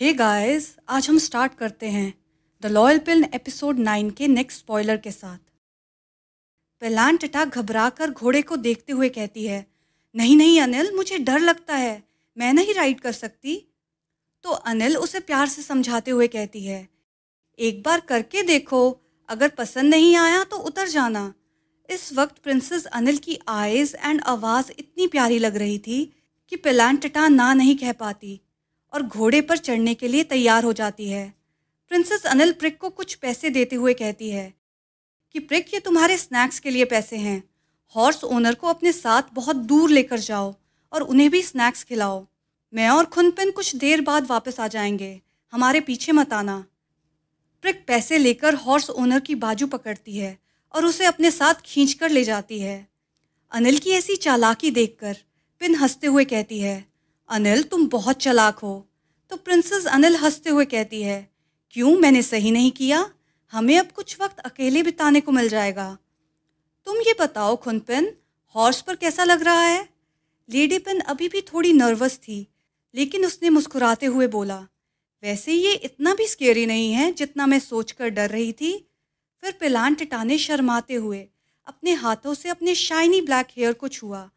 हे hey guys आज हम start करते हैं the loyal pin episode nine के नेक्स्ट स्पॉइलर के साथ पेलान टटा घबरा कर घोड़े को देखते हुए कहती है नहीं नहीं अनिल मुझे डर लगता है मैं नहीं राइड कर सकती तो अनिल उसे प्यार से समझाते हुए कहती है एक बार करके देखो अगर पसंद नहीं आया तो उतर जाना इस वक्त प्रिंसेस अनिल की आइज़ एंड आवाज़ इतनी प्यारी लग रही थी कि पेलान टटा ना नहीं कह पाती और घोड़े पर चढ़ने के लिए तैयार हो जाती है प्रिंसेस अनिल प्रिक को कुछ पैसे देते हुए कहती है कि प्रिक ये तुम्हारे स्नैक्स के लिए पैसे हैं हॉर्स ओनर को अपने साथ बहुत दूर लेकर जाओ और उन्हें भी स्नैक्स खिलाओ मैं और खुनपिन कुछ देर बाद वापस आ जाएंगे हमारे पीछे मत आना प्रिक पैसे लेकर हॉर्स ओनर की बाजू पकड़ती है और उसे अपने साथ खींच कर ले जाती है अनिल की ऐसी चालाकी देखकर पिन हंसते हुए कहती है अनिल तुम बहुत चलाक हो तो प्रिंसेस अनिल हंसते हुए कहती है क्यों मैंने सही नहीं किया हमें अब कुछ वक्त अकेले बिताने को मिल जाएगा तुम ये बताओ खुनपिन हॉर्स पर कैसा लग रहा है लेडी पिन अभी भी थोड़ी नर्वस थी लेकिन उसने मुस्कुराते हुए बोला वैसे ये इतना भी स्केरी नहीं है जितना मैं सोच कर डर रही थी फिर पिलान टिटाने शर्माते हुए अपने हाथों से अपने शाइनी ब्लैक हेयर को छुआ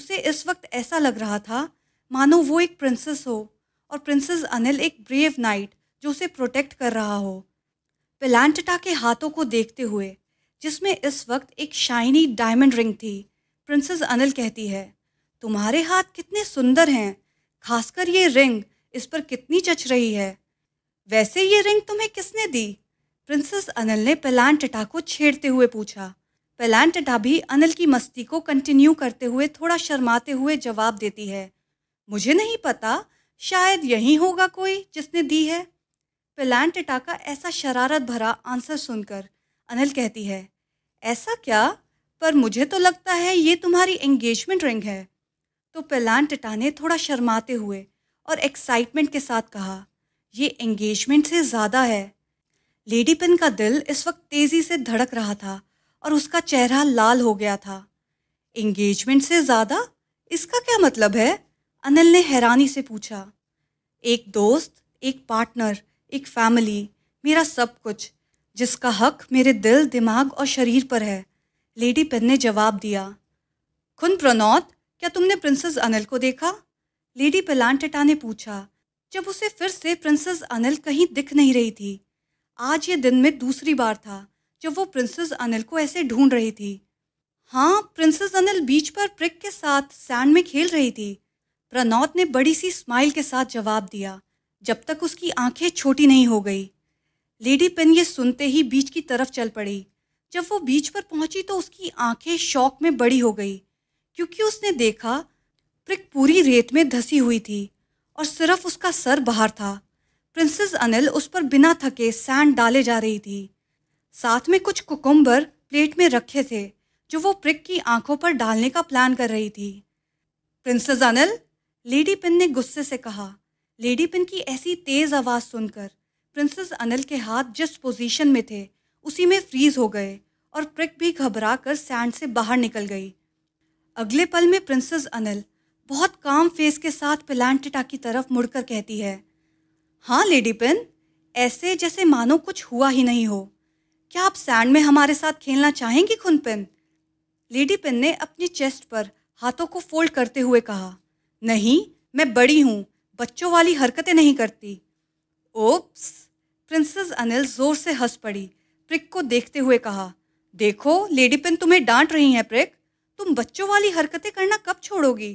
उसे इस वक्त ऐसा लग रहा था मानो वो एक प्रिंसेस हो और प्रिंसेस अनिल एक ब्रेव नाइट जो उसे प्रोटेक्ट कर रहा हो पेलांटटा के हाथों को देखते हुए जिसमें इस वक्त एक शाइनी डायमंड रिंग थी प्रिंसेस अनिल कहती है तुम्हारे हाथ कितने सुंदर हैं खासकर ये रिंग इस पर कितनी चच रही है वैसे ये रिंग तुम्हें किसने दी प्रिंसेस अनिल ने टटा को छेड़ते हुए पूछा टटा भी अनिल की मस्ती को कंटिन्यू करते हुए थोड़ा शर्माते हुए जवाब देती है मुझे नहीं पता शायद यही होगा कोई जिसने दी है टिटा का ऐसा शरारत भरा आंसर सुनकर अनिल कहती है ऐसा क्या पर मुझे तो लगता है ये तुम्हारी एंगेजमेंट रिंग है तो पिलान टिटा ने थोड़ा शर्माते हुए और एक्साइटमेंट के साथ कहा ये एंगेजमेंट से ज़्यादा है लेडी पिन का दिल इस वक्त तेज़ी से धड़क रहा था और उसका चेहरा लाल हो गया था एंगेजमेंट से ज़्यादा इसका क्या मतलब है अनिल ने हैरानी से पूछा एक दोस्त एक पार्टनर एक फैमिली मेरा सब कुछ जिसका हक मेरे दिल दिमाग और शरीर पर है लेडी पेन ने जवाब दिया खुन प्रनौत क्या तुमने प्रिंसेस अनिल को देखा लेडी पेलानटेटा ने पूछा जब उसे फिर से प्रिंसेस अनिल कहीं दिख नहीं रही थी आज ये दिन में दूसरी बार था जब वो प्रिंसेस अनिल को ऐसे ढूंढ रही थी हाँ प्रिंसेस अनिल बीच पर प्रिक के साथ सैंड में खेल रही थी प्रनौत ने बड़ी सी स्माइल के साथ जवाब दिया जब तक उसकी आंखें छोटी नहीं हो गई लेडी पेन ये सुनते ही बीच की तरफ चल पड़ी जब वो बीच पर पहुंची तो उसकी आंखें शौक में बड़ी हो गई क्योंकि उसने देखा प्रिक पूरी रेत में धसी हुई थी और सिर्फ उसका सर बाहर था प्रिंसेस अनिल उस पर बिना थके सैंड डाले जा रही थी साथ में कुछ कुकुम्बर प्लेट में रखे थे जो वो प्रिक की आंखों पर डालने का प्लान कर रही थी प्रिंसेस अनिल लेडी पिन ने गुस्से से कहा लेडी पिन की ऐसी तेज़ आवाज़ सुनकर प्रिंसेस अनिल के हाथ जिस पोजीशन में थे उसी में फ्रीज हो गए और प्रिक भी घबरा कर सैंड से बाहर निकल गई अगले पल में प्रिंसेस अनिल बहुत काम फेस के साथ टिटा की तरफ मुड़कर कहती है हाँ लेडी पिन ऐसे जैसे मानो कुछ हुआ ही नहीं हो क्या आप सैंड में हमारे साथ खेलना चाहेंगी खुनपिन लेडी पिन ने अपनी चेस्ट पर हाथों को फोल्ड करते हुए कहा नहीं मैं बड़ी हूँ बच्चों वाली हरकतें नहीं करती ओप्स प्रिंसेस अनिल जोर से हंस पड़ी प्रिक को देखते हुए कहा देखो लेडी पिन तुम्हें डांट रही है प्रिक तुम बच्चों वाली हरकतें करना कब छोड़ोगी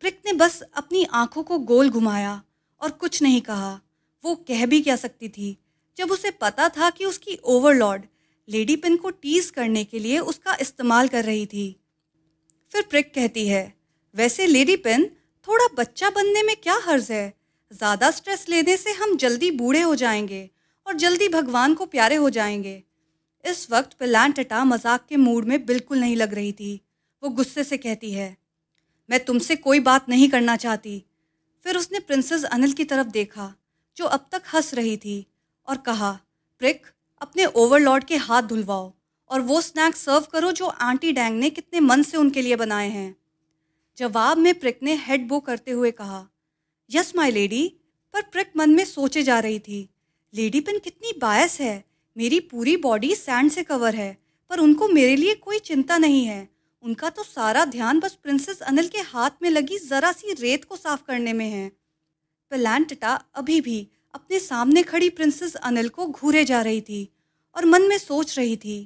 प्रिक ने बस अपनी आंखों को गोल घुमाया और कुछ नहीं कहा वो कह भी क्या सकती थी जब उसे पता था कि उसकी ओवरलॉर्ड लेडी पिन को टीज करने के लिए उसका इस्तेमाल कर रही थी फिर प्रिक कहती है वैसे लेडी पेन थोड़ा बच्चा बनने में क्या हर्ज है ज़्यादा स्ट्रेस लेने से हम जल्दी बूढ़े हो जाएंगे और जल्दी भगवान को प्यारे हो जाएंगे इस वक्त पिलानटटा मजाक के मूड में बिल्कुल नहीं लग रही थी वो गुस्से से कहती है मैं तुमसे कोई बात नहीं करना चाहती फिर उसने प्रिंसेस अनिल की तरफ देखा जो अब तक हंस रही थी और कहा प्रिक अपने ओवरलॉर्ड के हाथ धुलवाओ और वो स्नैक्स सर्व करो जो आंटी डैंग ने कितने मन से उनके लिए बनाए हैं जवाब में प्रिक ने हेड बो करते हुए कहा यस माई लेडी पर प्रिक मन में सोचे जा रही थी लेडी पिन कितनी बायस है मेरी पूरी बॉडी सैंड से कवर है पर उनको मेरे लिए कोई चिंता नहीं है उनका तो सारा ध्यान बस प्रिंसेस अनिल के हाथ में लगी ज़रा सी रेत को साफ करने में है पेलान्टिटा अभी भी अपने सामने खड़ी प्रिंसेस अनिल को घूरे जा रही थी और मन में सोच रही थी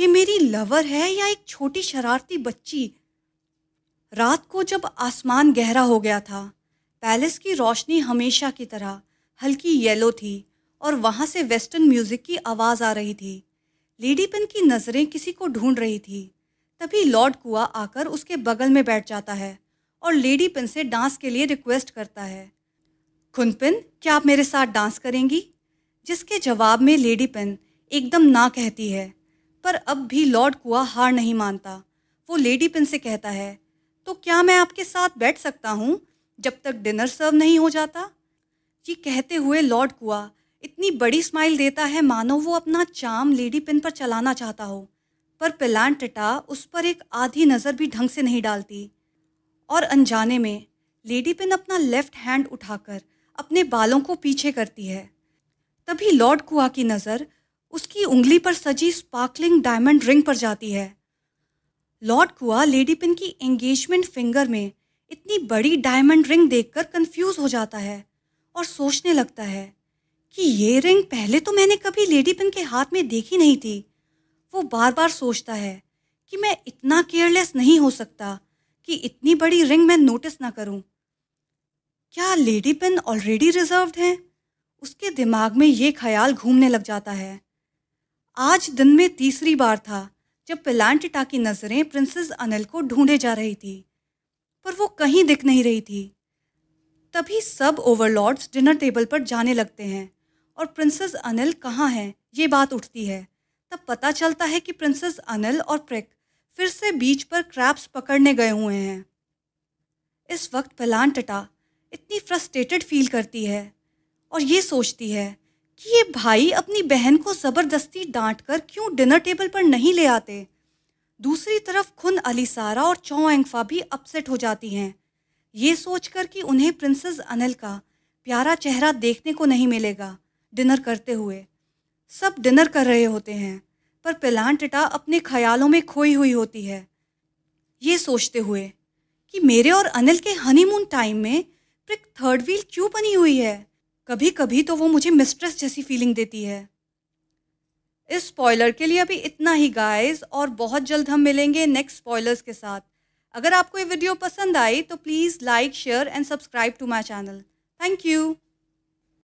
ये मेरी लवर है या एक छोटी शरारती बच्ची रात को जब आसमान गहरा हो गया था पैलेस की रोशनी हमेशा की तरह हल्की येलो थी और वहाँ से वेस्टर्न म्यूज़िक की आवाज़ आ रही थी लेडी पिन की नज़रें किसी को ढूंढ रही थी तभी लॉर्ड कुआ आकर उसके बगल में बैठ जाता है और लेडी पिन से डांस के लिए रिक्वेस्ट करता है खुनपिन क्या आप मेरे साथ डांस करेंगी जिसके जवाब में लेडी पिन एकदम ना कहती है पर अब भी लॉर्ड कुआ हार नहीं मानता वो लेडी पिन से कहता है तो क्या मैं आपके साथ बैठ सकता हूँ जब तक डिनर सर्व नहीं हो जाता ये कहते हुए लॉर्ड कुआ इतनी बड़ी स्माइल देता है मानो वो अपना चाम लेडी पिन पर चलाना चाहता हो पर पिलान टिटा उस पर एक आधी नज़र भी ढंग से नहीं डालती और अनजाने में लेडी पिन अपना लेफ्ट हैंड उठाकर अपने बालों को पीछे करती है तभी लॉर्ड कुआ की नज़र उसकी उंगली पर सजी स्पार्कलिंग डायमंड रिंग पर जाती है लॉर्ड कुआ लेडी पिन की एंगेजमेंट फिंगर में इतनी बड़ी डायमंड रिंग देखकर कंफ्यूज हो जाता है और सोचने लगता है कि ये रिंग पहले तो मैंने कभी लेडी पिन के हाथ में देखी नहीं थी वो बार बार सोचता है कि मैं इतना केयरलेस नहीं हो सकता कि इतनी बड़ी रिंग मैं नोटिस ना करूं। क्या लेडी पिन ऑलरेडी रिजर्व है उसके दिमाग में ये ख्याल घूमने लग जाता है आज दिन में तीसरी बार था जब पिलानचिटा की नज़रें प्रिंसेस अनिल को ढूंढे जा रही थी पर वो कहीं दिख नहीं रही थी तभी सब ओवरलॉर्ड्स डिनर टेबल पर जाने लगते हैं और प्रिंसेस अनिल कहाँ हैं ये बात उठती है तब पता चलता है कि प्रिंसेस अनिल और प्रिक फिर से बीच पर क्रैप्स पकड़ने गए हुए हैं इस वक्त पिलान टटा इतनी फ्रस्ट्रेटेड फील करती है और ये सोचती है कि ये भाई अपनी बहन को ज़बरदस्ती डांट कर क्यों डिनर टेबल पर नहीं ले आते दूसरी तरफ खुन अलीसारा और चौ एंगफा भी अपसेट हो जाती हैं ये सोचकर कि उन्हें प्रिंसेस अनिल का प्यारा चेहरा देखने को नहीं मिलेगा डिनर करते हुए सब डिनर कर रहे होते हैं पर टिटा अपने ख्यालों में खोई हुई होती है ये सोचते हुए कि मेरे और अनिल के हनीमून टाइम में प्रिक थर्ड व्हील क्यों बनी हुई है कभी कभी तो वो मुझे मिस्ट्रेस जैसी फीलिंग देती है इस स्पॉयलर के लिए अभी इतना ही गाइस और बहुत जल्द हम मिलेंगे नेक्स्ट स्पॉयलर्स के साथ अगर आपको ये वीडियो पसंद आई तो please like share and subscribe to my channel thank you